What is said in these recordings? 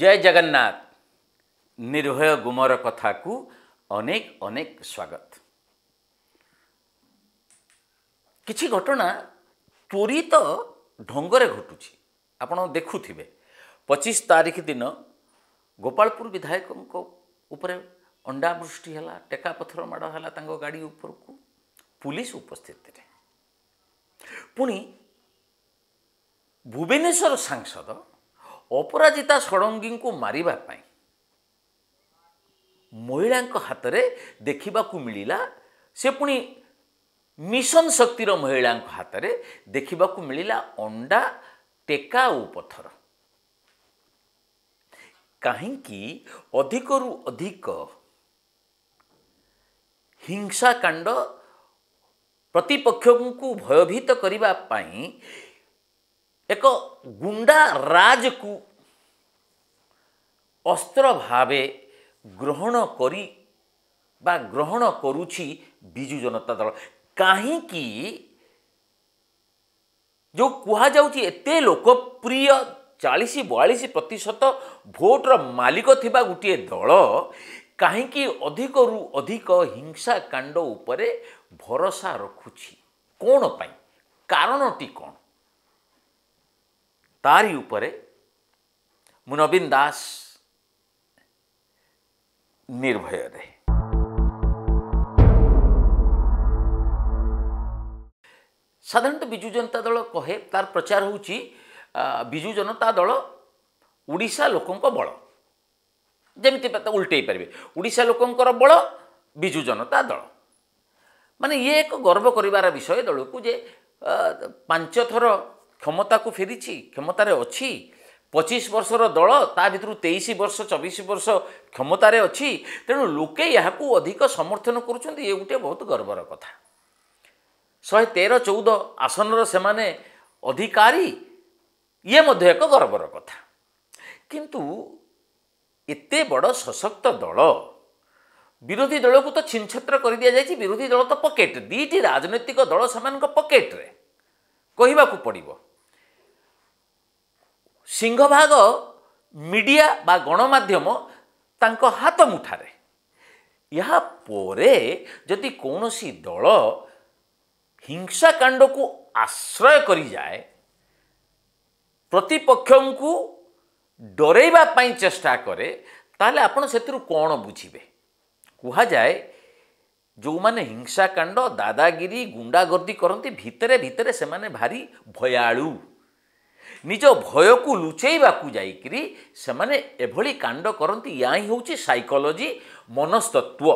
জয় জগন্নাথ নির্ভয় গুমর কথাকু অনেক অনেক স্বাগত କିଛି ଘଟଣା ତ୍ୱରିତ ଢଙ୍ଗରେ ଘଟୁଛି ଆପଣ ଦେଖୁଥିବେ ପଚିଶ ତାରିଖ ଦିନ ଗୋପାଳପୁର ବିଧାୟକଙ୍କ ଉପରେ ଅଣ୍ଡା ବୃଷ୍ଟି ହେଲା ଟେକା ପଥର ମାଡ଼ ହେଲା ତାଙ୍କ ଗାଡ଼ି ଉପରକୁ ପୁଲିସ ଉପସ୍ଥିତିରେ ପୁଣି ଭୁବନେଶ୍ୱର ସାଂସଦ ଅପରାଜିତା ଷଡ଼ଙ୍ଗୀଙ୍କୁ ମାରିବା ପାଇଁ ମହିଳାଙ୍କ ହାତରେ ଦେଖିବାକୁ ମିଳିଲା ସେ ପୁଣି ମିଶନ ଶକ୍ତିର ମହିଳାଙ୍କ ହାତରେ ଦେଖିବାକୁ ମିଳିଲା ଅଣ୍ଡା ଟେକା ଓ ପଥର କାହିଁକି ଅଧିକରୁ ଅଧିକ ହିଂସାକାଣ୍ଡ ପ୍ରତିପକ୍ଷଙ୍କୁ ଭୟଭୀତ କରିବା ପାଇଁ ଏକ ଗୁଣ୍ଡା ରାଜକୁ ଅସ୍ତ୍ର ଭାବେ ଗ୍ରହଣ କରି ବା ଗ୍ରହଣ କରୁଛି ବିଜୁ ଜନତା ଦଳ କାହିଁକି ଯେଉଁ କୁହାଯାଉଛି ଏତେ ଲୋକପ୍ରିୟ ଚାଳିଶ ବୟାଳିଶ ପ୍ରତିଶତ ଭୋଟର ମାଲିକ ଥିବା ଗୋଟିଏ ଦଳ କାହିଁକି ଅଧିକରୁ ଅଧିକ ହିଂସାକାଣ୍ଡ ଉପରେ ଭରସା ରଖୁଛି କ'ଣ ପାଇଁ କାରଣଟି କ'ଣ তারই উপরে মুনবিন দাস દાસ નિર્ભય সাধারণত বিজু জনতা দল কহে তার প্রচার হচ্ছে বিজু জনতা দল ওড়শা লোক বল যেমি উল্টাই পারে ওড়শা লোকর বল বিজু জনতা দল মানে ইয়ে এক গর্ব করবার বিষয় দলকু যে পাঁচ থর କ୍ଷମତାକୁ ଫେରିଛି କ୍ଷମତାରେ ଅଛି ପଚିଶ ବର୍ଷର ଦଳ ତା ଭିତରୁ ତେଇଶ ବର୍ଷ ଚବିଶ ବର୍ଷ କ୍ଷମତାରେ ଅଛି ତେଣୁ ଲୋକେ ଏହାକୁ ଅଧିକ ସମର୍ଥନ କରୁଛନ୍ତି ଇଏ ଗୋଟିଏ ବହୁତ ଗର୍ବର କଥା ଶହେ ତେର ଚଉଦ ଆସନର ସେମାନେ ଅଧିକାରୀ ଇଏ ମଧ୍ୟ ଏକ ଗର୍ବର କଥା କିନ୍ତୁ ଏତେ ବଡ଼ ସଶକ୍ତ ଦଳ ବିରୋଧୀ ଦଳକୁ ତ ଛିନ୍ଛତ୍ର କରିଦିଆଯାଇଛି ବିରୋଧୀ ଦଳ ତ ପକେଟ୍ ଦୁଇଟି ରାଜନୈତିକ ଦଳ ସେମାନଙ୍କ ପକେଟ୍ରେ କହିବାକୁ ପଡ଼ିବ ସିଂହଭାଗ ମିଡ଼ିଆ ବା ଗଣମାଧ୍ୟମ ତାଙ୍କ ହାତ ମୁଠାରେ ଏହା ପରେ ଯଦି କୌଣସି ଦଳ ହିଂସାକାଣ୍ଡକୁ ଆଶ୍ରୟ କରିଯାଏ ପ୍ରତିପକ୍ଷଙ୍କୁ ଡରେଇବା ପାଇଁ ଚେଷ୍ଟା କରେ ତାହେଲେ ଆପଣ ସେଥିରୁ କ'ଣ ବୁଝିବେ କୁହାଯାଏ ଯେଉଁମାନେ ହିଂସାକାଣ୍ଡ ଦାଦାଗିରି ଗୁଣ୍ଡାଗର୍ଦ୍ଦି କରନ୍ତି ଭିତରେ ଭିତରେ ସେମାନେ ଭାରି ଭୟାଳୁ ନିଜ ଭୟକୁ ଲୁଚେଇବାକୁ ଯାଇକରି ସେମାନେ ଏଭଳି କାଣ୍ଡ କରନ୍ତି ୟା ହିଁ ହେଉଛି ସାଇକୋଲୋଜି ମନସ୍ତତ୍ଵ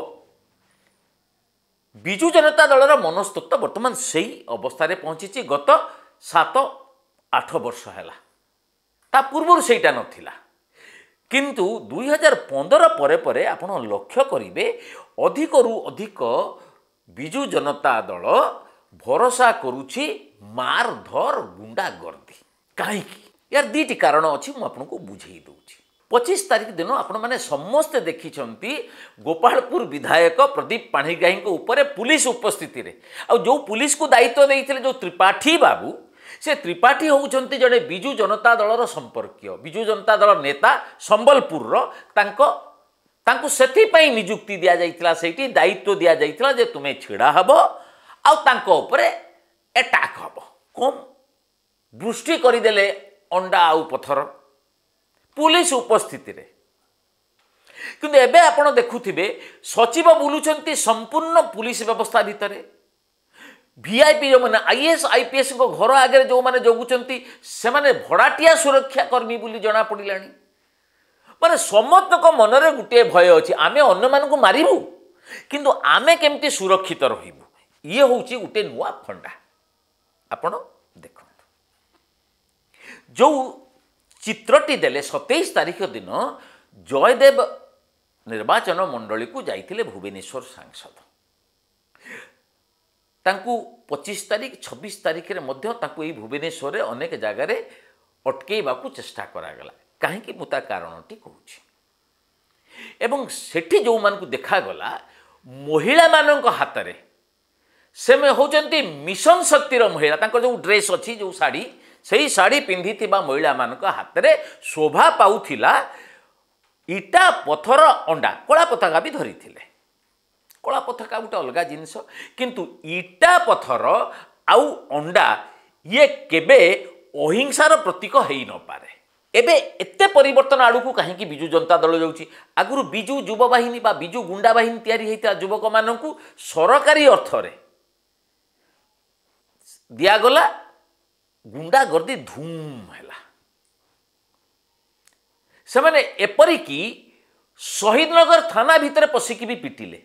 ବିଜୁ ଜନତା ଦଳର ମନସ୍ତତ୍ଵ ବର୍ତ୍ତମାନ ସେଇ ଅବସ୍ଥାରେ ପହଞ୍ଚିଛି ଗତ ସାତ ଆଠ ବର୍ଷ ହେଲା ତା ପୂର୍ବରୁ ସେଇଟା ନଥିଲା କିନ୍ତୁ ଦୁଇହଜାର ପନ୍ଦର ପରେ ପରେ ଆପଣ ଲକ୍ଷ୍ୟ କରିବେ ଅଧିକରୁ ଅଧିକ ବିଜୁ ଜନତା ଦଳ ଭରସା କରୁଛି ମାର ଧର ଗୁଣ୍ଡାଗର୍ଦ୍ଦ କାହିଁକି ୟାର ଦୁଇଟି କାରଣ ଅଛି ମୁଁ ଆପଣଙ୍କୁ ବୁଝାଇ ଦେଉଛି ପଚିଶ ତାରିଖ ଦିନ ଆପଣମାନେ ସମସ୍ତେ ଦେଖିଛନ୍ତି ଗୋପାଳପୁର ବିଧାୟକ ପ୍ରଦୀପ ପାଣିଗ୍ରାହୀଙ୍କ ଉପରେ ପୁଲିସ ଉପସ୍ଥିତିରେ ଆଉ ଯେଉଁ ପୁଲିସକୁ ଦାୟିତ୍ୱ ଦେଇଥିଲେ ଯେଉଁ ତ୍ରିପାଠୀ ବାବୁ ସେ ତ୍ରିପାଠୀ ହେଉଛନ୍ତି ଜଣେ ବିଜୁ ଜନତା ଦଳର ସମ୍ପର୍କୀୟ ବିଜୁ ଜନତା ଦଳ ନେତା ସମ୍ବଲପୁରର ତାଙ୍କ ତାଙ୍କୁ ସେଥିପାଇଁ ନିଯୁକ୍ତି ଦିଆଯାଇଥିଲା ସେଇଠି ଦାୟିତ୍ୱ ଦିଆଯାଇଥିଲା ଯେ ତୁମେ ଛିଡ଼ା ହେବ ଆଉ ତାଙ୍କ ଉପରେ ଆଟାକ୍ ହେବ କମ୍ ବୃଷ୍ଟି କରିଦେଲେ ଅଣ୍ଡା ଆଉ ପଥର ପୁଲିସ୍ ଉପସ୍ଥିତିରେ କିନ୍ତୁ ଏବେ ଆପଣ ଦେଖୁଥିବେ ସଚିବ ବୁଲୁଛନ୍ତି ସମ୍ପୂର୍ଣ୍ଣ ପୁଲିସ୍ ବ୍ୟବସ୍ଥା ଭିତରେ ଭି ଆଇ ପି ଯେଉଁମାନେ ଆଇ ପି ଏସ୍ଙ୍କ ଘର ଆଗରେ ଯେଉଁମାନେ ଜଗୁଛନ୍ତି ସେମାନେ ଭଡ଼ାଟିଆ ସୁରକ୍ଷା କର୍ମୀ ବୋଲି ଜଣାପଡ଼ିଲାଣି ମାନେ ସମସ୍ତଙ୍କ ମନରେ ଗୋଟିଏ ଭୟ ଅଛି ଆମେ ଅନ୍ୟମାନଙ୍କୁ ମାରିବୁ କିନ୍ତୁ ଆମେ କେମିତି ସୁରକ୍ଷିତ ରହିବୁ ଇଏ ହେଉଛି ଗୋଟିଏ ନୂଆ ଫଣ୍ଡା ଆପଣ ଯେଉଁ ଚିତ୍ରଟି ଦେଲେ ସତେଇଶ ତାରିଖ ଦିନ ଜୟଦେବ ନିର୍ବାଚନ ମଣ୍ଡଳୀକୁ ଯାଇଥିଲେ ଭୁବନେଶ୍ୱର ସାଂସଦ ତାଙ୍କୁ ପଚିଶ ତାରିଖ ଛବିଶ ତାରିଖରେ ମଧ୍ୟ ତାଙ୍କୁ ଏଇ ଭୁବନେଶ୍ୱରରେ ଅନେକ ଜାଗାରେ ଅଟକାଇବାକୁ ଚେଷ୍ଟା କରାଗଲା କାହିଁକି ମୁଁ ତା କାରଣଟି କହୁଛି ଏବଂ ସେଠି ଯେଉଁମାନଙ୍କୁ ଦେଖାଗଲା ମହିଳାମାନଙ୍କ ହାତରେ ସେମାନେ ହେଉଛନ୍ତି ମିଶନ ଶକ୍ତିର ମହିଳା ତାଙ୍କର ଯେଉଁ ଡ୍ରେସ୍ ଅଛି ଯେଉଁ ଶାଢ଼ୀ ସେହି ଶାଢ଼ୀ ପିନ୍ଧିଥିବା ମହିଳାମାନଙ୍କ ହାତରେ ଶୋଭା ପାଉଥିଲା ଇଟା ପଥର ଅଣ୍ଡା କଳା ପତାକା ବି ଧରିଥିଲେ କଳା ପତାକା ଗୋଟେ ଅଲଗା ଜିନିଷ କିନ୍ତୁ ଇଟା ପଥର ଆଉ ଅଣ୍ଡା ଇଏ କେବେ ଅହିଂସାର ପ୍ରତୀକ ହୋଇନପାରେ ଏବେ ଏତେ ପରିବର୍ତ୍ତନ ଆଡ଼କୁ କାହିଁକି ବିଜୁ ଜନତା ଦଳ ଯାଉଛି ଆଗରୁ ବିଜୁ ଯୁବବାହିନୀ ବା ବିଜୁ ଗୁଣ୍ଡା ବାହିନୀ ତିଆରି ହୋଇଥିବା ଯୁବକମାନଙ୍କୁ ସରକାରୀ ଅର୍ଥରେ ଦିଆଗଲା ଗୁଣ୍ଡା ଗୁଣ୍ଡାଗର୍ଦ୍ଦି ଧୂମ୍ ହେଲା ସେମାନେ ଏପରିକି ଶହୀଦନଗର ଥାନା ଭିତରେ ପଶିକି ବି ପିଟିଲେ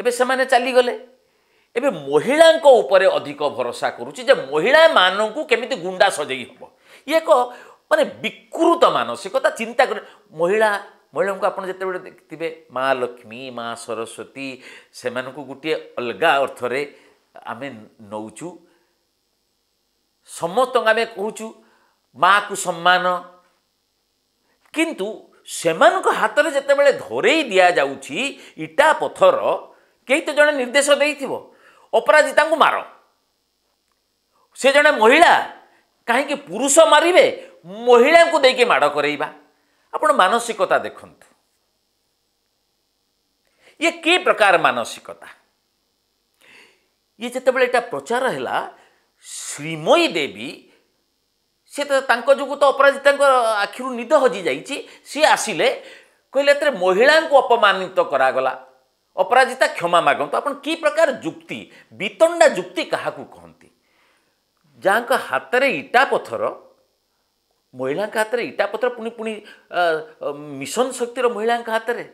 ଏବେ ସେମାନେ ଚାଲିଗଲେ ଏବେ ମହିଳାଙ୍କ ଉପରେ ଅଧିକ ଭରସା କରୁଛି ଯେ ମହିଳାମାନଙ୍କୁ କେମିତି ଗୁଣ୍ଡା ସଜେଇ ହେବ ଇଏ ଏକ ମାନେ ବିକୃତ ମାନସିକତା ଚିନ୍ତା କରି ମହିଳା ମହିଳାଙ୍କୁ ଆପଣ ଯେତେବେଳେ ଦେଖିଥିବେ ମା ଲକ୍ଷ୍ମୀ ମା ସରସ୍ଵତୀ ସେମାନଙ୍କୁ ଗୋଟିଏ ଅଲଗା ଅର୍ଥରେ ଆମେ ନେଉଛୁ ସମସ୍ତଙ୍କୁ ଆମେ କହୁଛୁ ମା'କୁ ସମ୍ମାନ କିନ୍ତୁ ସେମାନଙ୍କ ହାତରେ ଯେତେବେଳେ ଧରେଇ ଦିଆଯାଉଛି ଇଟା ପଥର କେହି ତ ଜଣେ ନିର୍ଦ୍ଦେଶ ଦେଇଥିବ ଅପରାଜିତାଙ୍କୁ ମାର ସେ ଜଣେ ମହିଳା କାହିଁକି ପୁରୁଷ ମାରିବେ ମହିଳାଙ୍କୁ ଦେଇକି ମାଡ଼ କରେଇବା ଆପଣ ମାନସିକତା ଦେଖନ୍ତୁ ଇଏ କି ପ୍ରକାର ମାନସିକତା ଇଏ ଯେତେବେଳେ ଏଇଟା ପ୍ରଚାର ହେଲା ଶ୍ରୀମୟୀ ଦେବୀ ସିଏ ତ ତାଙ୍କ ଯୋଗୁଁ ତ ଅପରାଜିତାଙ୍କ ଆଖିରୁ ନିଦ ହଜିଯାଇଛି ସିଏ ଆସିଲେ କହିଲେ ଏଥିରେ ମହିଳାଙ୍କୁ ଅପମାନିତ କରାଗଲା ଅପରାଜିତା କ୍ଷମା ମାଗନ୍ତୁ ଆପଣ କି ପ୍ରକାର ଯୁକ୍ତି ବିତଣ୍ଡା ଯୁକ୍ତି କାହାକୁ କହନ୍ତି ଯାହାଙ୍କ ହାତରେ ଇଟା ପଥର ମହିଳାଙ୍କ ହାତରେ ଇଟା ପଥର ପୁଣି ପୁଣି ମିଶନ ଶକ୍ତିର ମହିଳାଙ୍କ ହାତରେ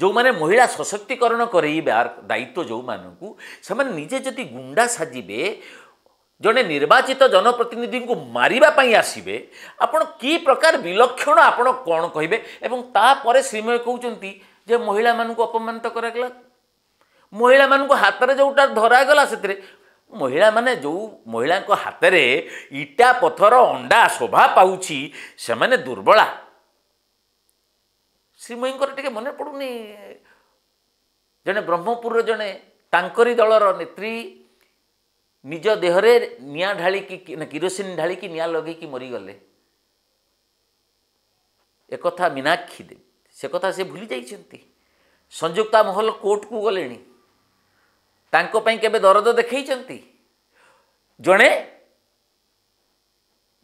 ଯେଉଁମାନେ ମହିଳା ସଶକ୍ତିକରଣ କରେଇବାର ଦାୟିତ୍ୱ ଯେଉଁମାନଙ୍କୁ ସେମାନେ ନିଜେ ଯଦି ଗୁଣ୍ଡା ସାଜିବେ ଜଣେ ନିର୍ବାଚିତ ଜନପ୍ରତିନିଧିଙ୍କୁ ମାରିବା ପାଇଁ ଆସିବେ ଆପଣ କି ପ୍ରକାର ବିଲକ୍ଷଣ ଆପଣ କ'ଣ କହିବେ ଏବଂ ତାପରେ ଶ୍ରୀମୟ କହୁଛନ୍ତି ଯେ ମହିଳାମାନଙ୍କୁ ଅପମାନିତ କରାଗଲା ମହିଳାମାନଙ୍କୁ ହାତରେ ଯେଉଁଟା ଧରାଗଲା ସେଥିରେ ମହିଳାମାନେ ଯେଉଁ ମହିଳାଙ୍କ ହାତରେ ଇଟା ପଥର ଅଣ୍ଡା ଶୋଭା ପାଉଛି ସେମାନେ ଦୁର୍ବଳା ଶ୍ରୀମୟୀଙ୍କର ଟିକେ ମନେ ପଡ଼ୁନି ଜଣେ ବ୍ରହ୍ମପୁରର ଜଣେ ତାଙ୍କରି ଦଳର ନେତ୍ରୀ ନିଜ ଦେହରେ ନିଆଁ ଢାଳିକି ନା କିରୋସିନ ଢାଳିକି ନିଆଁ ଲଗେଇକି ମରିଗଲେ ଏକଥା ମୀନାକ୍ଷୀ ଦେବୀ ସେ କଥା ସେ ଭୁଲି ଯାଇଛନ୍ତି ସଂଯୁକ୍ତା ମହଲ କୋର୍ଟକୁ ଗଲେଣି ତାଙ୍କ ପାଇଁ କେବେ ଦରଦ ଦେଖେଇଛନ୍ତି ଜଣେ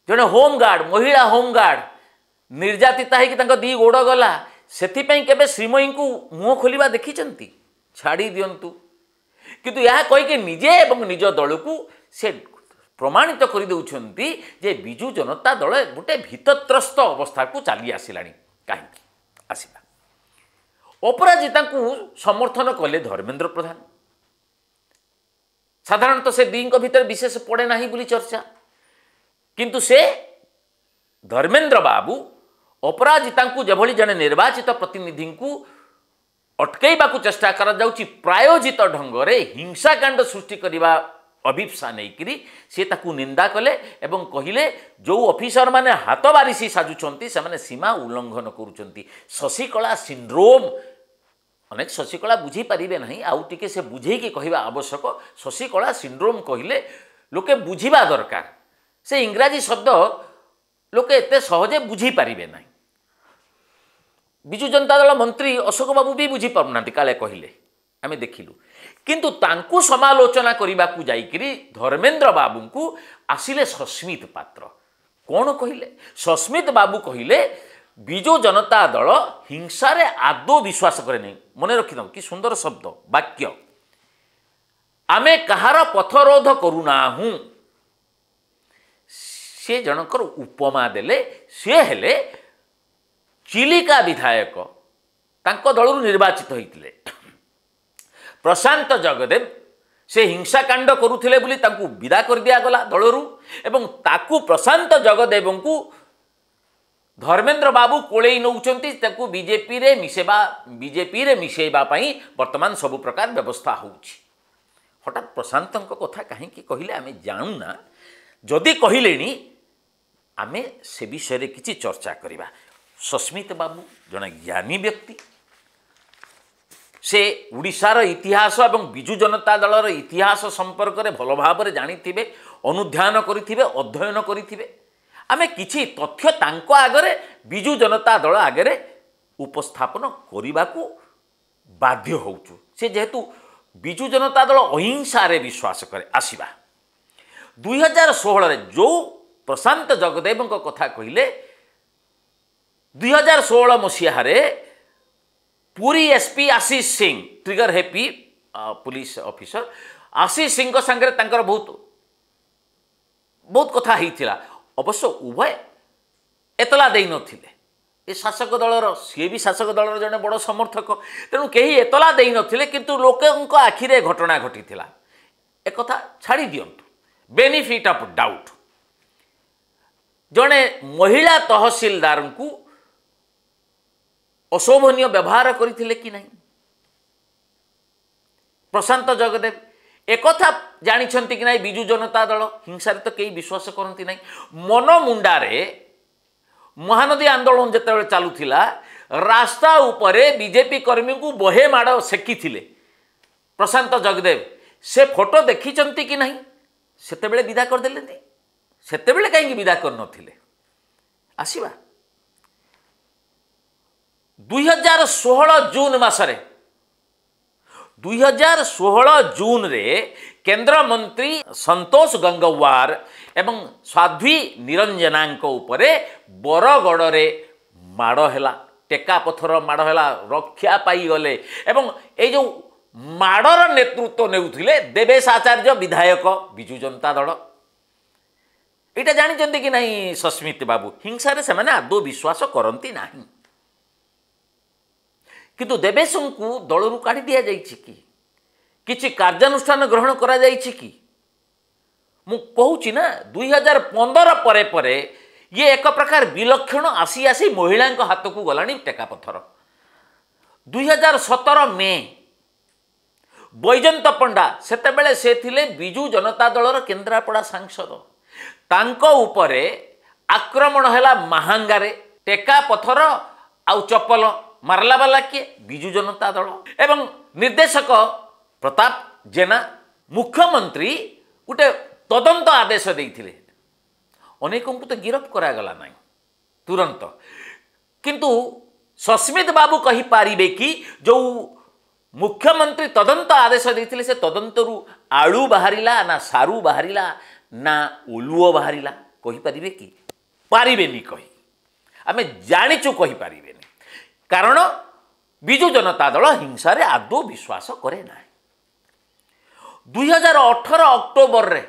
ଜଣେ ହୋମଗାର୍ଡ଼ ମହିଳା ହୋମଗାର୍ଡ଼ ନିର୍ଯାତିତା ହେଇକି ତାଙ୍କ ଦୁଇ ଗୋଡ଼ ଗଲା ସେଥିପାଇଁ କେବେ ଶ୍ରୀମୟୀଙ୍କୁ ମୁହଁ ଖୋଲିବା ଦେଖିଛନ୍ତି ଛାଡ଼ି ଦିଅନ୍ତୁ କିନ୍ତୁ ଏହା କହିକି ନିଜେ ଏବଂ ନିଜ ଦଳକୁ ସେ ପ୍ରମାଣିତ କରିଦେଉଛନ୍ତି ଯେ ବିଜୁ ଜନତା ଦଳ ଗୋଟେ ଭିତତ୍ରସ୍ତ ଅବସ୍ଥାକୁ ଚାଲି ଆସିଲାଣି କାହିଁକି ଆସିବା ଅପରାଜିତାଙ୍କୁ ସମର୍ଥନ କଲେ ଧର୍ମେନ୍ଦ୍ର ପ୍ରଧାନ ସାଧାରଣତଃ ସେ ଦୁଇଙ୍କ ଭିତରେ ବିଶେଷ ପଡ଼େ ନାହିଁ ବୋଲି ଚର୍ଚ୍ଚା କିନ୍ତୁ ସେ ଧର୍ମେନ୍ଦ୍ର ବାବୁ अपराजिता जो जन निर्वाचित प्रतिनिधि को अटकवाक चेषा कर प्रायोजित ढंग से हिंसाकांड सृष्टि करने अभीपसा नहींक्री सी निंदा कले कहले जो अफिसर मैंने हाथ बारिश साजुंटे सीमा उल्लंघन करशिकला सिंड्रोम अनेक शशिकला बुझे पारे ना आगे से बुझे कह आवश्यक शशिकला सिंड्रोम कहले लोके बुझा दरकार से इंग्राजी शब्द लोके बुझे पारे ना ବିଜୁ ଜନତା ଦଳ ମନ୍ତ୍ରୀ ଅଶୋକ ବାବୁ ବି ବୁଝିପାରୁନାହାନ୍ତି କାଳେ କହିଲେ ଆମେ ଦେଖିଲୁ କିନ୍ତୁ ତାଙ୍କୁ ସମାଲୋଚନା କରିବାକୁ ଯାଇକିରି ଧର୍ମେନ୍ଦ୍ର ବାବୁଙ୍କୁ ଆସିଲେ ସସ୍ମିତ ପାତ୍ର କ'ଣ କହିଲେ ସସ୍ମିତ ବାବୁ କହିଲେ ବିଜୁ ଜନତା ଦଳ ହିଂସାରେ ଆଦୌ ବିଶ୍ୱାସ କରେ ନାହିଁ ମନେ ରଖିଥାଉ କି ସୁନ୍ଦର ଶବ୍ଦ ବାକ୍ୟ ଆମେ କାହାର ପଥରୋଧ କରୁନାହୁଁ ସେ ଜଣଙ୍କର ଉପମା ଦେଲେ ସେ ହେଲେ ଚିଲିକା ବିଧାୟକ ତାଙ୍କ ଦଳରୁ ନିର୍ବାଚିତ ହୋଇଥିଲେ ପ୍ରଶାନ୍ତ ଜଗଦେବ ସେ ହିଂସାକାଣ୍ଡ କରୁଥିଲେ ବୋଲି ତାଙ୍କୁ ବିଦା କରିଦିଆଗଲା ଦଳରୁ ଏବଂ ତାକୁ ପ୍ରଶାନ୍ତ ଜଗଦେବଙ୍କୁ ଧର୍ମେନ୍ଦ୍ର ବାବୁ କୋଳେଇ ନେଉଛନ୍ତି ତାକୁ ବିଜେପିରେ ମିଶେଇବା ବିଜେପିରେ ମିଶେଇବା ପାଇଁ ବର୍ତ୍ତମାନ ସବୁ ପ୍ରକାର ବ୍ୟବସ୍ଥା ହେଉଛି ହଠାତ୍ ପ୍ରଶାନ୍ତଙ୍କ କଥା କାହିଁକି କହିଲେ ଆମେ ଜାଣୁନା ଯଦି କହିଲେଣି ଆମେ ସେ ବିଷୟରେ କିଛି ଚର୍ଚ୍ଚା କରିବା ସସ୍ମିତ ବାବୁ ଜଣେ ଜ୍ଞାନୀ ବ୍ୟକ୍ତି ସେ ଓଡ଼ିଶାର ଇତିହାସ ଏବଂ ବିଜୁ ଜନତା ଦଳର ଇତିହାସ ସମ୍ପର୍କରେ ଭଲ ଭାବରେ ଜାଣିଥିବେ ଅନୁଧ୍ୟାନ କରିଥିବେ ଅଧ୍ୟୟନ କରିଥିବେ ଆମେ କିଛି ତଥ୍ୟ ତାଙ୍କ ଆଗରେ ବିଜୁ ଜନତା ଦଳ ଆଗରେ ଉପସ୍ଥାପନ କରିବାକୁ ବାଧ୍ୟ ହେଉଛୁ ସେ ଯେହେତୁ ବିଜୁ ଜନତା ଦଳ ଅହିଂସାରେ ବିଶ୍ୱାସ କରେ ଆସିବା ଦୁଇ ହଜାର ଷୋହଳରେ ଯେଉଁ ପ୍ରଶାନ୍ତ ଜଗଦେବଙ୍କ କଥା କହିଲେ ଦୁଇହଜାର ଷୋହଳ ମସିହାରେ Puri SP Ashish Singh trigger happy police officer Ashish ସିଂଙ୍କ ସାଙ୍ଗରେ ତାଙ୍କର ବହୁତ ବହୁତ କଥା ହେଇଥିଲା ଅବଶ୍ୟ ଉଭୟ ଏତଲା ଦେଇନଥିଲେ ଏ ଶାସକ ଦଳର ସିଏ ବି ଶାସକ ଦଳର ଜଣେ ବଡ଼ ସମର୍ଥକ ତେଣୁ କେହି ଏତଲା ଦେଇନଥିଲେ କିନ୍ତୁ ଲୋକଙ୍କ ଆଖିରେ ଘଟଣା ଘଟିଥିଲା ଏକଥା ଛାଡ଼ି ଦିଅନ୍ତୁ ବେନିଫିଟ୍ ଅଫ୍ ଡାଉଟ୍ ଜଣେ ମହିଳା ତହସିଲଦାରଙ୍କୁ অশোভনীয় ব্যবহার করেছিল কি না প্রশান্ত জগদেব একথা জাঁচান কি না বিজু জনতা দল হিংসার তো কেউ বিশ্বাস করতে না মনমুন্ডারে মহানদী আন্দোলন যেত চালু লা রাস্তা উপরে বিজেপি কর্মী বহে মাড় সেকি প্রশান্ত জগদেব সে ফটো দেখিছেন কি না সেতবে বিদা করেদেলে সেতবে কী বিদা করে নথিলে আসবা ଦୁଇ ହଜାର ଷୋହଳ ଜୁନ୍ ମାସରେ ଦୁଇ ହଜାର ଷୋହଳ ଜୁନ୍ରେ କେନ୍ଦ୍ରମନ୍ତ୍ରୀ ସନ୍ତୋଷ ଗଙ୍ଗୱାର ଏବଂ ସାଧ୍ୱୀ ନିରଞ୍ଜନାଙ୍କ ଉପରେ ବରଗଡ଼ରେ ମାଡ଼ ହେଲା ଟେକା ପଥର ମାଡ଼ ହେଲା ରକ୍ଷା ପାଇଗଲେ ଏବଂ ଏଇ ଯେଉଁ ମାଡ଼ର ନେତୃତ୍ୱ ନେଉଥିଲେ ଦେବେଶ ଆଚାର୍ଯ୍ୟ ବିଧାୟକ ବିଜୁ ଜନତା ଦଳ ଏଇଟା ଜାଣିଛନ୍ତି କି ନାହିଁ ସସ୍ମିତ ବାବୁ ହିଂସାରେ ସେମାନେ ଆଦୌ ବିଶ୍ୱାସ କରନ୍ତି ନାହିଁ କିନ୍ତୁ ଦେବେଶଙ୍କୁ ଦଳରୁ କାଢ଼ି ଦିଆଯାଇଛି କି କିଛି କାର୍ଯ୍ୟାନୁଷ୍ଠାନ ଗ୍ରହଣ କରାଯାଇଛି କି ମୁଁ କହୁଛି ନା ଦୁଇ ହଜାର ପନ୍ଦର ପରେ ପରେ ଇଏ ଏକ ପ୍ରକାର ବିଲକ୍ଷଣ ଆସି ଆସି ମହିଳାଙ୍କ ହାତକୁ ଗଲାଣି ଟେକାପଥର ଦୁଇ ହଜାର ସତର ମେ ବୈଜନ୍ତ ପଣ୍ଡା ସେତେବେଳେ ସେ ଥିଲେ ବିଜୁ ଜନତା ଦଳର କେନ୍ଦ୍ରାପଡ଼ା ସାଂସଦ ତାଙ୍କ ଉପରେ ଆକ୍ରମଣ ହେଲା ମାହାଙ୍ଗାରେ ଟେକାପଥର ଆଉ ଚପଲ ମାରିଲାବାଲା କିଏ ବିଜୁ ଜନତା ଦଳ ଏବଂ ନିର୍ଦ୍ଦେଶକ ପ୍ରତାପ ଜେନା ମୁଖ୍ୟମନ୍ତ୍ରୀ ଗୋଟେ ତଦନ୍ତ ଆଦେଶ ଦେଇଥିଲେ ଅନେକଙ୍କୁ ତ ଗିରଫ କରାଗଲା ନାହିଁ ତୁରନ୍ତ କିନ୍ତୁ ସସ୍ମିତ ବାବୁ କହିପାରିବେ କି ଯେଉଁ ମୁଖ୍ୟମନ୍ତ୍ରୀ ତଦନ୍ତ ଆଦେଶ ଦେଇଥିଲେ ସେ ତଦନ୍ତରୁ ଆଳୁ ବାହାରିଲା ନା ସାରୁ ବାହାରିଲା ନା ଉଲୁଅ ବାହାରିଲା କହିପାରିବେ କି ପାରିବେନି କହି ଆମେ ଜାଣିଛୁ କହିପାରିବେ କାରଣ ବିଜୁ ଜନତା ଦଳ ହିଂସାରେ ଆଦୌ ବିଶ୍ୱାସ କରେ ନାହିଁ ଦୁଇହଜାର ଅଠର ଅକ୍ଟୋବରରେ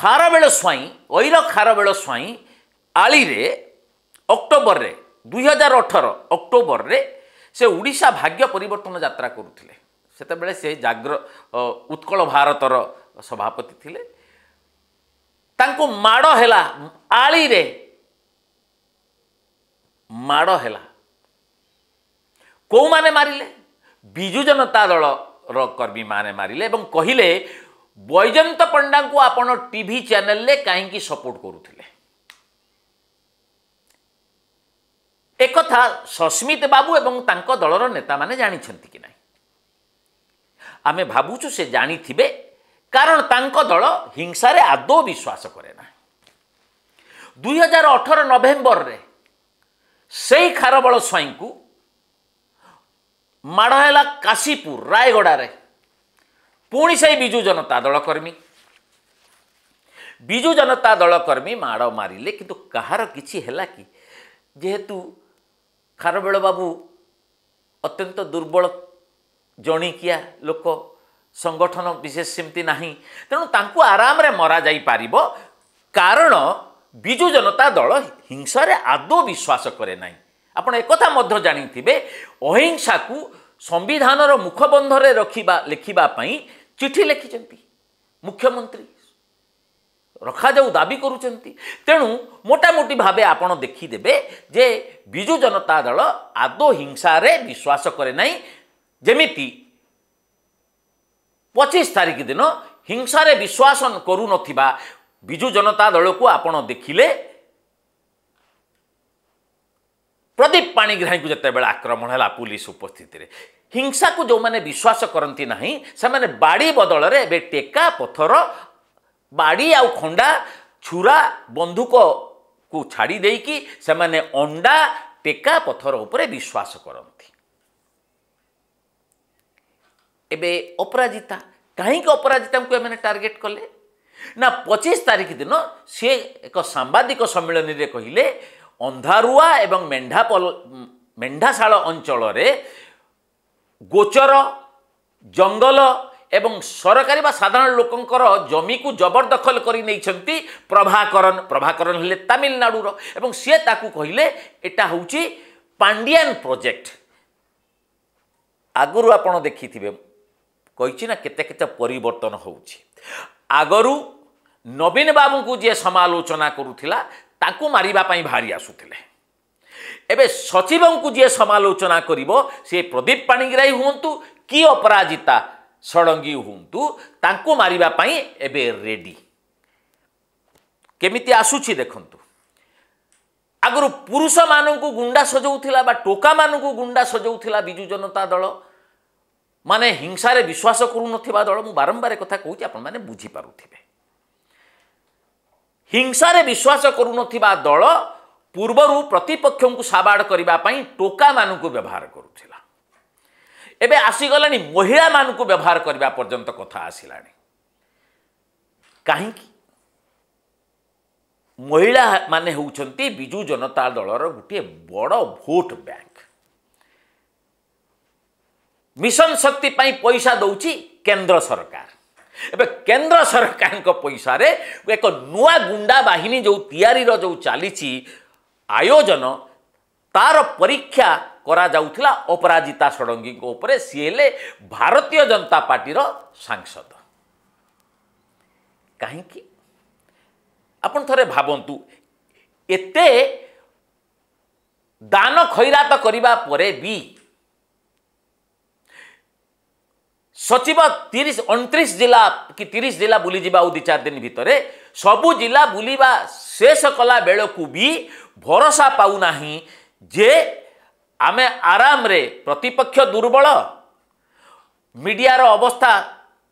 ଖାରବେଳ ସ୍ୱାଇଁ ଐର ଖାରବେଳ ସ୍ୱାଇଁ ଆଳିରେ ଅକ୍ଟୋବରରେ ଦୁଇହଜାର ଅଠର ଅକ୍ଟୋବରରେ ସେ ଓଡ଼ିଶା ଭାଗ୍ୟ ପରିବର୍ତ୍ତନ ଯାତ୍ରା କରୁଥିଲେ ସେତେବେଳେ ସେ ଜାଗ୍ର ଉତ୍କଳ ଭାରତର ସଭାପତି ଥିଲେ ତାଙ୍କୁ ମାଡ଼ ହେଲା ଆଳିରେ ମାଡ଼ ହେଲା କେଉଁମାନେ ମାରିଲେ ବିଜୁ ଜନତା ଦଳର କର୍ମୀମାନେ ମାରିଲେ ଏବଂ କହିଲେ ବୈଜୟନ୍ତ ପଣ୍ଡାଙ୍କୁ ଆପଣ ଟିଭି ଚ୍ୟାନେଲରେ କାହିଁକି ସପୋର୍ଟ କରୁଥିଲେ একথা সস্মিত বাবু এবং তাঙ্ক দলর নেতামানে জাঁছেন কি না আমি ভাবুছু সে জাঁথিবে কারণ তাঙ্ক দল হিংসার আদৌ বিশ্বাস করে না দুই হাজার অঠর নভেম্বরের ସେଇ ଖାରବଳ ସ୍ୱାଇଁଙ୍କୁ ମାଡ଼ ହେଲା କାଶୀପୁର ରାୟଗଡ଼ାରେ ପୁଣି ସେଇ ବିଜୁ ଜନତା ଦଳ କର୍ମୀ ବିଜୁ ଜନତା ଦଳ କର୍ମୀ ମାଡ଼ ମାରିଲେ କିନ୍ତୁ କାହାର କିଛି ହେଲା କି ଯେହେତୁ ଖାରବେଳ ବାବୁ ଅତ୍ୟନ୍ତ ଦୁର୍ବଳ ଜଣିକିଆ ଲୋକ ସଂଗଠନ ବିଶେଷ ସେମିତି ନାହିଁ ତେଣୁ ତାଙ୍କୁ ଆରାମରେ ମରାଯାଇପାରିବ କାରଣ ବିଜୁ ଜନତା ଦଳ ହିଂସାରେ ଆଦୌ ବିଶ୍ୱାସ କରେ ନାହିଁ ଆପଣ ଏକଥା ମଧ୍ୟ ଜାଣିଥିବେ ଅହିଂସାକୁ ସମ୍ବିଧାନର ମୁଖବନ୍ଧରେ ରଖିବା ଲେଖିବା ପାଇଁ ଚିଠି ଲେଖିଛନ୍ତି ମୁଖ୍ୟମନ୍ତ୍ରୀ ରଖାଯାଉ ଦାବି କରୁଛନ୍ତି ତେଣୁ ମୋଟାମୋଟି ଭାବେ ଆପଣ ଦେଖିଦେବେ ଯେ ବିଜୁ ଜନତା ଦଳ ଆଦୌ ହିଂସାରେ ବିଶ୍ୱାସ କରେ ନାହିଁ ଯେମିତି ପଚିଶ ତାରିଖ ଦିନ ହିଂସାରେ ବିଶ୍ୱାସ କରୁନଥିବା ବିଜୁ ଜନତା ଦଳକୁ ଆପଣ ଦେଖିଲେ ପ୍ରଦୀପ ପାଣିଗ୍ରାହୀଙ୍କୁ ଯେତେବେଳେ ଆକ୍ରମଣ ହେଲା ପୁଲିସ ଉପସ୍ଥିତିରେ ହିଂସାକୁ ଯେଉଁମାନେ ବିଶ୍ୱାସ କରନ୍ତି ନାହିଁ ସେମାନେ ବାଡ଼ି ବଦଳରେ ଏବେ ଟେକା ପଥର ବାଡ଼ି ଆଉ ଖଣ୍ଡା ଛୁରା ବନ୍ଧୁକକୁ ଛାଡ଼ି ଦେଇକି ସେମାନେ ଅଣ୍ଡା ଟେକା ପଥର ଉପରେ ବିଶ୍ୱାସ କରନ୍ତି ଏବେ ଅପରାଜିତା କାହିଁକି ଅପରାଜିତାଙ୍କୁ ଏମାନେ ଟାର୍ଗେଟ୍ କଲେ ନା ପଚିଶ ତାରିଖ ଦିନ ସିଏ ଏକ ସାମ୍ବାଦିକ ସମ୍ମିଳନୀରେ କହିଲେ ଅନ୍ଧାରୁଆ ଏବଂ ମେଣ୍ଢା ମେଣ୍ଢାଶାଳ ଅଞ୍ଚଳରେ ଗୋଚର ଜଙ୍ଗଲ ଏବଂ ସରକାରୀ ବା ସାଧାରଣ ଲୋକଙ୍କର ଜମିକୁ ଜବରଦଖଲ କରି ନେଇଛନ୍ତି ପ୍ରଭାକରନ ପ୍ରଭାକରନ ହେଲେ ତାମିଲନାଡ଼ୁର ଏବଂ ସିଏ ତାକୁ କହିଲେ ଏଇଟା ହେଉଛି ପାଣ୍ଡିଆନ ପ୍ରୋଜେକ୍ଟ ଆଗରୁ ଆପଣ ଦେଖିଥିବେ କହିଛି ନା କେତେ କେତେ ପରିବର୍ତ୍ତନ ହେଉଛି ଆଗରୁ ନବୀନ ବାବୁଙ୍କୁ ଯିଏ ସମାଲୋଚନା କରୁଥିଲା ତାକୁ ମାରିବା ପାଇଁ ବାହାରି ଆସୁଥିଲେ ଏବେ ସଚିବଙ୍କୁ ଯିଏ ସମାଲୋଚନା କରିବ ସିଏ ପ୍ରଦୀପ ପାଣିଗ୍ରାହୀ ହୁଅନ୍ତୁ କି ଅପରାଜିତା ଷଡ଼ଙ୍ଗୀ ହୁଅନ୍ତୁ ତାଙ୍କୁ ମାରିବା ପାଇଁ ଏବେ ରେଡ଼ି କେମିତି ଆସୁଛି ଦେଖନ୍ତୁ ଆଗରୁ ପୁରୁଷମାନଙ୍କୁ ଗୁଣ୍ଡା ସଜାଉଥିଲା ବା ଟୋକାମାନଙ୍କୁ ଗୁଣ୍ଡା ସଜାଉଥିଲା ବିଜୁ ଜନତା ଦଳ ମାନେ ହିଂସାରେ ବିଶ୍ୱାସ କରୁନଥିବା ଦଳ ମୁଁ ବାରମ୍ବାର କଥା କହୁଛି ଆପଣମାନେ ବୁଝିପାରୁଥିବେ ହିଂସାରେ ବିଶ୍ୱାସ କରୁନଥିବା ଦଳ ପୂର୍ବରୁ ପ୍ରତିପକ୍ଷଙ୍କୁ ସାବାଡ଼ କରିବା ପାଇଁ ଟୋକାମାନଙ୍କୁ ବ୍ୟବହାର କରୁଥିଲା ଏବେ ଆସିଗଲାଣି ମହିଳାମାନଙ୍କୁ ବ୍ୟବହାର କରିବା ପର୍ଯ୍ୟନ୍ତ କଥା ଆସିଲାଣି କାହିଁକି ମହିଳାମାନେ ହେଉଛନ୍ତି ବିଜୁ ଜନତା ଦଳର ଗୋଟିଏ ବଡ଼ ଭୋଟ୍ ବ୍ୟାଙ୍କ ମିଶନ ଶକ୍ତି ପାଇଁ ପଇସା ଦେଉଛି କେନ୍ଦ୍ର ସରକାର ଏବେ କେନ୍ଦ୍ର ସରକାରଙ୍କ ପଇସାରେ ଏକ ନୂଆ ଗୁଣ୍ଡା ବାହିନୀ ଯେଉଁ ତିଆରିର ଯେଉଁ ଚାଲିଛି ଆୟୋଜନ ତାର ପରୀକ୍ଷା କରାଯାଉଥିଲା ଅପରାଜିତା ଷଡ଼ଙ୍ଗୀଙ୍କ ଉପରେ ସିଏ ହେଲେ ଭାରତୀୟ ଜନତା ପାର୍ଟିର ସାଂସଦ କାହିଁକି ଆପଣ ଥରେ ଭାବନ୍ତୁ ଏତେ ଦାନ ଖଇରାତ କରିବା ପରେ ବି ସଚିବ ତିରିଶ ଅଣତିରିଶ ଜିଲ୍ଲା କି ତିରିଶ ଜିଲ୍ଲା ବୁଲିଯିବା ଆଉ ଦୁଇ ଚାରି ଦିନ ଭିତରେ ସବୁ ଜିଲ୍ଲା ବୁଲିବା ଶେଷ କଲା ବେଳକୁ ବି ଭରସା ପାଉନାହିଁ ଯେ ଆମେ ଆରାମରେ ପ୍ରତିପକ୍ଷ ଦୁର୍ବଳ ମିଡ଼ିଆର ଅବସ୍ଥା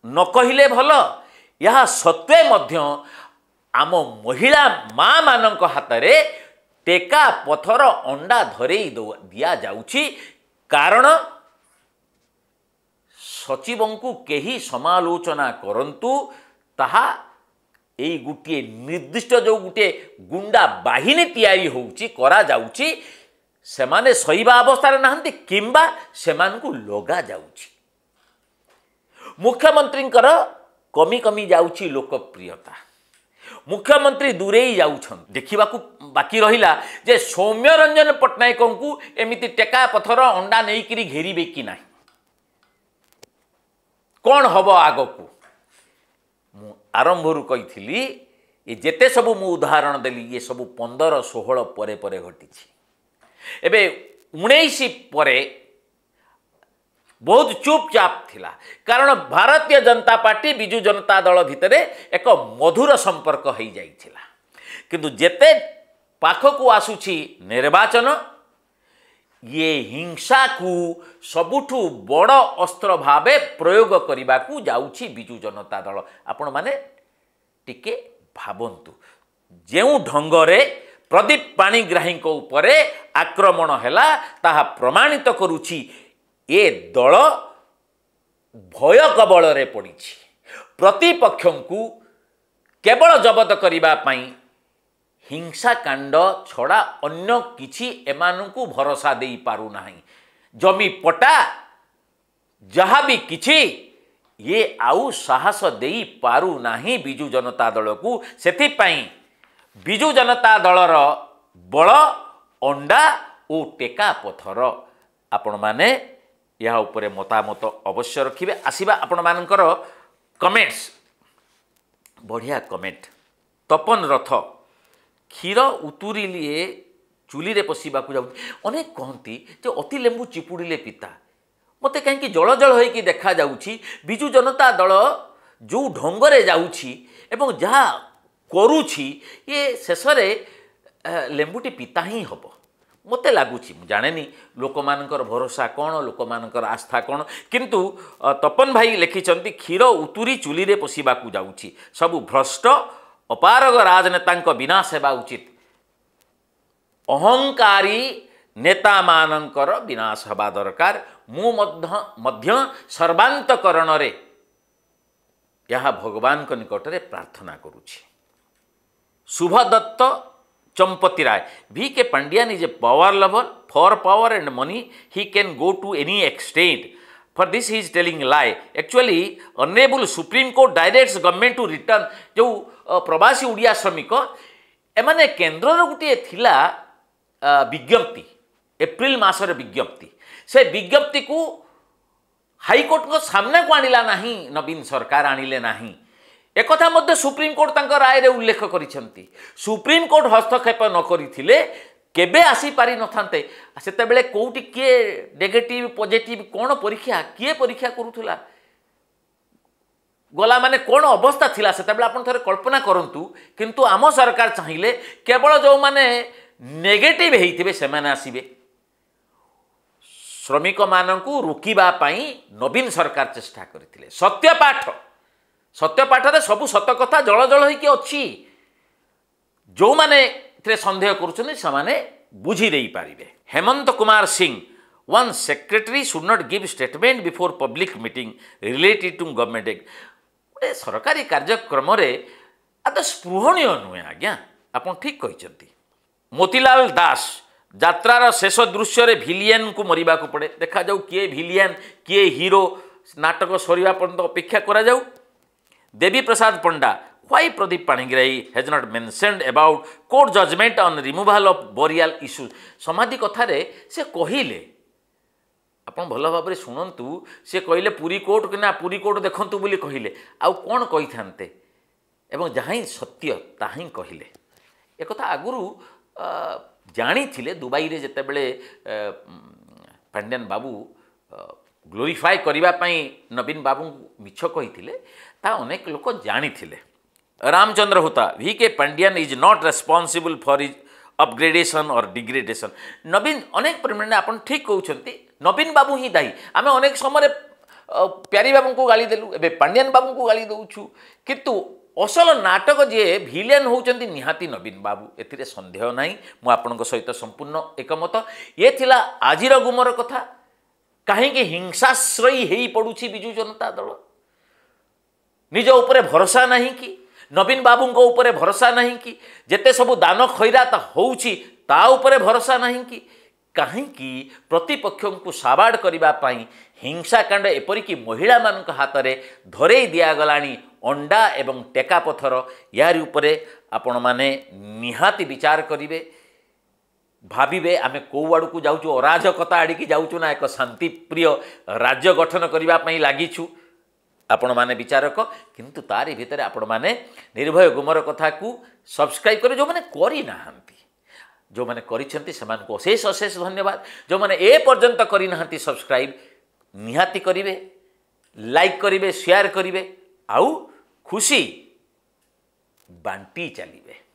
ନ କହିଲେ ଭଲ ଏହା ସତ୍ତ୍ୱେ ମଧ୍ୟ ଆମ ମହିଳା ମାମାନଙ୍କ ହାତରେ ଟେକା ପଥର ଅଣ୍ଡା ଧରେଇ ଦିଆଯାଉଛି କାରଣ ସଚିବଙ୍କୁ କେହି ସମାଲୋଚନା କରନ୍ତୁ ତାହା ଏଇ ଗୋଟିଏ ନିର୍ଦ୍ଦିଷ୍ଟ ଯେଉଁ ଗୋଟିଏ ଗୁଣ୍ଡା ବାହିନୀ ତିଆରି ହେଉଛି କରାଯାଉଛି ସେମାନେ ଶୋଇବା ଅବସ୍ଥାରେ ନାହାନ୍ତି କିମ୍ବା ସେମାନଙ୍କୁ ଲଗାଯାଉଛି ମୁଖ୍ୟମନ୍ତ୍ରୀଙ୍କର କମି କମି ଯାଉଛି ଲୋକପ୍ରିୟତା ମୁଖ୍ୟମନ୍ତ୍ରୀ ଦୂରେଇ ଯାଉଛନ୍ତି ଦେଖିବାକୁ ବାକି ରହିଲା ଯେ ସୌମ୍ୟରଞ୍ଜନ ପଟ୍ଟନାୟକଙ୍କୁ ଏମିତି ଟେକା ପଥର ଅଣ୍ଡା ନେଇକିରି ଘେରିବେ କି ନାହିଁ କ'ଣ ହେବ ଆଗକୁ ମୁଁ ଆରମ୍ଭରୁ କହିଥିଲି ଏ ଯେତେ ସବୁ ମୁଁ ଉଦାହରଣ ଦେଲି ଇଏ ସବୁ ପନ୍ଦର ଷୋହଳ ପରେ ପରେ ଘଟିଛି ଏବେ ଉଣେଇଶ ପରେ ବହୁତ ଚୁପଚାପ ଥିଲା କାରଣ ଭାରତୀୟ ଜନତା ପାର୍ଟି ବିଜୁ ଜନତା ଦଳ ଭିତରେ ଏକ ମଧୁର ସମ୍ପର୍କ ହୋଇଯାଇଥିଲା କିନ୍ତୁ ଯେତେ ପାଖକୁ ଆସୁଛି ନିର୍ବାଚନ ଇଏ ହିଂସାକୁ ସବୁଠୁ ବଡ଼ ଅସ୍ତ୍ର ଭାବେ ପ୍ରୟୋଗ କରିବାକୁ ଯାଉଛି ବିଜୁ ଜନତା ଦଳ ଆପଣମାନେ ଟିକେ ଭାବନ୍ତୁ ଯେଉଁ ଢଙ୍ଗରେ ପ୍ରଦୀପ ପାଣିଗ୍ରାହୀଙ୍କ ଉପରେ ଆକ୍ରମଣ ହେଲା ତାହା ପ୍ରମାଣିତ କରୁଛି ଏ ଦଳ ଭୟ କବଳରେ ପଡ଼ିଛି ପ୍ରତିପକ୍ଷଙ୍କୁ କେବଳ ଜବତ କରିବା ପାଇଁ ହିଂସାକାଣ୍ଡ ଛଡ଼ା ଅନ୍ୟ କିଛି ଏମାନଙ୍କୁ ଭରସା ଦେଇପାରୁନାହିଁ ଜମି ପଟା ଯାହା ବି କିଛି ଇଏ ଆଉ ସାହସ ଦେଇପାରୁନାହିଁ ବିଜୁ ଜନତା ଦଳକୁ ସେଥିପାଇଁ ବିଜୁ ଜନତା ଦଳର ବଳ ଅଣ୍ଡା ଓ ଟେକା ପଥର ଆପଣମାନେ ଏହା ଉପରେ ମତାମତ ଅବଶ୍ୟ ରଖିବେ ଆସିବା ଆପଣମାନଙ୍କର କମେଣ୍ଟସ୍ ବଢ଼ିଆ କମେଣ୍ଟ ତପନ ରଥ କ୍ଷୀର ଉତୁରିଲେ ଚୁଲିରେ ପଶିବାକୁ ଯାଉଛି ଅନେକ କହନ୍ତି ଯେ ଅତି ଲେମ୍ବୁ ଚିପୁଡ଼ିଲେ ପିତା ମୋତେ କାହିଁକି ଜଳ ଜଳ ହୋଇକି ଦେଖାଯାଉଛି ବିଜୁ ଜନତା ଦଳ ଯେଉଁ ଢଙ୍ଗରେ ଯାଉଛି ଏବଂ ଯାହା କରୁଛି ଇଏ ଶେଷରେ ଲେମ୍ବୁଟି ପିତା ହିଁ ହେବ ମୋତେ ଲାଗୁଛି ମୁଁ ଜାଣେନି ଲୋକମାନଙ୍କର ଭରସା କ'ଣ ଲୋକମାନଙ୍କର ଆସ୍ଥା କ'ଣ କିନ୍ତୁ ତପନ ଭାଇ ଲେଖିଛନ୍ତି କ୍ଷୀର ଉତୁରି ଚୁଲିରେ ପଶିବାକୁ ଯାଉଛି ସବୁ ଭ୍ରଷ୍ଟ ଅପାରଗ ରାଜନେତାଙ୍କ ବିନାଶ ହେବା ଉଚିତ ଅହଙ୍କାରୀ ନେତାମାନଙ୍କର ବିନାଶ ହେବା ଦରକାର ମୁଁ ମଧ୍ୟ ମଧ୍ୟ ସର୍ବାନ୍ତକରଣରେ ଏହା ଭଗବାନଙ୍କ ନିକଟରେ ପ୍ରାର୍ଥନା କରୁଛି Shubhadatta Champati Rai. V.K. Pandian is a power lover. For power and money, he can go to any extent. For this his telling lie actually unable supreme court direct government to return ଯେଉଁ ପ୍ରବାସୀ ଓଡ଼ିଆ ଶ୍ରମିକ ଏମାନେ କେନ୍ଦ୍ରର ଗୋଟିଏ ଥିଲା ବିଜ୍ଞପ୍ତି ଏପ୍ରିଲ ମାସରେ ବିଜ୍ଞପ୍ତି ସେ ବିଜ୍ଞପ୍ତିକୁ ହାଇକୋର୍ଟଙ୍କ ସାମ୍ନାକୁ ଆଣିଲା ନାହିଁ ନବୀନ ସରକାର ଆଣିଲେ ନାହିଁ ଏକଥା ମଧ୍ୟ ସୁପ୍ରିମକୋର୍ଟ ତାଙ୍କ ରାୟରେ ଉଲ୍ଲେଖ କରିଛନ୍ତି ସୁପ୍ରିମକୋର୍ଟ ହସ୍ତକ୍ଷେପ ନ କରିଥିଲେ কেবে আসি আসিপারি নথাতে সেতবে কোটি কিয়ে নেগেটিভ পজিটিভ কোণ পরীক্ষা কিয়ে পরীক্ষা করুলা গলা মানে কোণ অবস্থা লা সেতবে আপনার থাকে কল্পনা করতু কিন্তু আম সরকার চাইলে কেবল যে নেগেটিভ হয়েছে সে আসবে শ্রমিক মানুষ রোকা নবীন সরকার চেষ্টা করে সত্যপাঠ সত্যপাঠে সবু সত কথা জলজল হইকি অ যে ସେଥିରେ ସନ୍ଦେହ କରୁଛନ୍ତି ସେମାନେ ବୁଝି ଦେଇପାରିବେ Hemant Kumar Singh one secretary should not give statement before public meeting related to government ଗୋଟେ ସରକାରୀ କାର୍ଯ୍ୟକ୍ରମରେ ଆଦୌ ସ୍ପୃହଣୀୟ ନୁହେଁ ଆଜ୍ଞା ଆପଣ ଠିକ୍ କହିଛନ୍ତି ମୋତିଲାଲ ଦାସ ଯାତ୍ରାର ଶେଷ ଦୃଶ୍ୟରେ ଭିଲିଆନ୍କୁ ମରିବାକୁ ପଡ଼େ ଦେଖାଯାଉ କିଏ ଭିଲିଆନ୍ କିଏ ହିରୋ ନାଟକ ସରିବା ପର୍ଯ୍ୟନ୍ତ ଅପେକ୍ଷା କରାଯାଉ ଦେବୀ ପ୍ରସାଦ Panda Why Pradeep Panigrahi has not mentioned about court judgment on removal of burial issues? Samadhi kathare se kohile. ଆପଣ ଭଲ ଭାବରେ ଶୁଣନ୍ତୁ ସେ କହିଲେ ପୁରୀ କୋର୍ଟ କିନା ପୁରୀ କୋର୍ଟ ଦେଖନ୍ତୁ ବୋଲି କହିଲେ ଆଉ କ'ଣ କହିଥାନ୍ତେ ଏବଂ ଯାହା ହିଁ ସତ୍ୟ ତାହା ହିଁ କହିଲେ ଏକଥା ଆଗରୁ ଜାଣିଥିଲେ ଦୁବାଇରେ ଯେତେବେଳେ ପାଣ୍ଡିଆନ ବାବୁ ଗ୍ଲୋରିଫାଏ କରିବା ପାଇଁ ନବୀନ ବାବୁଙ୍କୁ ମିଛ କହିଥିଲେ ତାହା ଅନେକ ଲୋକ ଜାଣିଥିଲେ Ramchandra Huta, V.K. Pandian is not responsible for his upgradation or degradation. Nabin, अनेक परिमाण आपन ठीक कहते नवीन बाबू ही दायी आम अनेक समय प्यारी बाबू को गाली देलु ए पांडियान बाबू को गाली दौचु कितु असल नाटक जी भिलियन होती निहाती नवीन बाबू ए सन्देह ना मुझे सहित संपूर्ण एकमत ये आज गुमर कथा कहीं हिंसाश्रयी हो पड़ू विजु जनता दल निज उपर भरोसा नहीं कि ନବୀନ ବାବୁଙ୍କ ଉପରେ ଭରସା ନାହିଁ କି ଯେତେ ସବୁ ଦାନ ଖଇରାତ ହେଉଛି ତା ଉପରେ ଭରସା ନାହିଁ କି କାହିଁକି ପ୍ରତିପକ୍ଷଙ୍କୁ ସାବାଡ଼ କରିବା ପାଇଁ ହିଂସାକାଣ୍ଡ ଏପରିକି ମହିଳାମାନଙ୍କ ହାତରେ ଧରେଇ ଦିଆଗଲାଣି ଅଣ୍ଡା ଏବଂ ଟେକା ପଥର ଏହାରି ଉପରେ ଆପଣମାନେ ନିହାତି ବିଚାର କରିବେ ଭାବିବେ ଆମେ କେଉଁ ଆଡ଼କୁ ଯାଉଛୁ ଅରାଜକତା ଆଡ଼ିକି ଯାଉଛୁ ନା ଏକ ଶାନ୍ତିପ୍ରିୟ ରାଜ୍ୟ ଗଠନ କରିବା ପାଇଁ ଲାଗିଛୁ ଆପଣମାନେ ବିଚାରକ କିନ୍ତୁ ତାରି ଭିତରେ ଆପଣମାନେ ନିର୍ଭୟ ଗୁମର କଥାକୁ ସବସ୍କ୍ରାଇବ୍ କରିବେ ଯେଉଁମାନେ କରିନାହାନ୍ତି ଯେଉଁମାନେ କରିଛନ୍ତି ସେମାନଙ୍କୁ ଅଶେଷ ଅଶେଷ ଧନ୍ୟବାଦ ଯେଉଁମାନେ ଏ ପର୍ଯ୍ୟନ୍ତ କରିନାହାନ୍ତି ସବସ୍କ୍ରାଇବ୍ ନିହାତି କରିବେ ଲାଇକ୍ କରିବେ ସେୟାର କରିବେ ଆଉ ଖୁସି ବାଣ୍ଟି ଚାଲିବେ